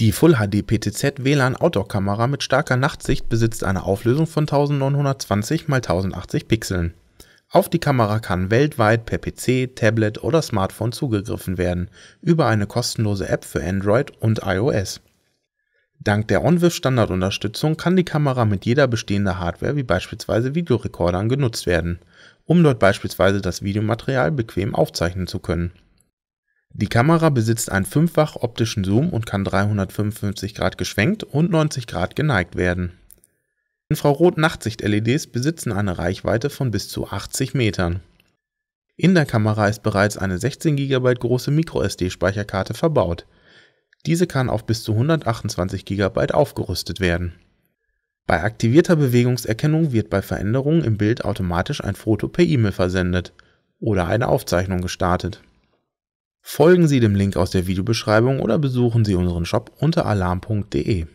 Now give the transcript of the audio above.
Die Full HD PTZ WLAN Outdoor Kamera mit starker Nachtsicht besitzt eine Auflösung von 1920 x 1080 Pixeln. Auf die Kamera kann weltweit per PC, Tablet oder Smartphone zugegriffen werden, über eine kostenlose App für Android und iOS. Dank der OnWiff Standardunterstützung kann die Kamera mit jeder bestehenden Hardware wie beispielsweise Videorekordern genutzt werden, um dort beispielsweise das Videomaterial bequem aufzeichnen zu können. Die Kamera besitzt einen fünffach optischen Zoom und kann 355 Grad geschwenkt und 90 Grad geneigt werden. Infrarot-Nachtsicht-LEDs besitzen eine Reichweite von bis zu 80 Metern. In der Kamera ist bereits eine 16 GB große MicroSD-Speicherkarte verbaut. Diese kann auf bis zu 128 GB aufgerüstet werden. Bei aktivierter Bewegungserkennung wird bei Veränderungen im Bild automatisch ein Foto per E-Mail versendet oder eine Aufzeichnung gestartet. Folgen Sie dem Link aus der Videobeschreibung oder besuchen Sie unseren Shop unter alarm.de.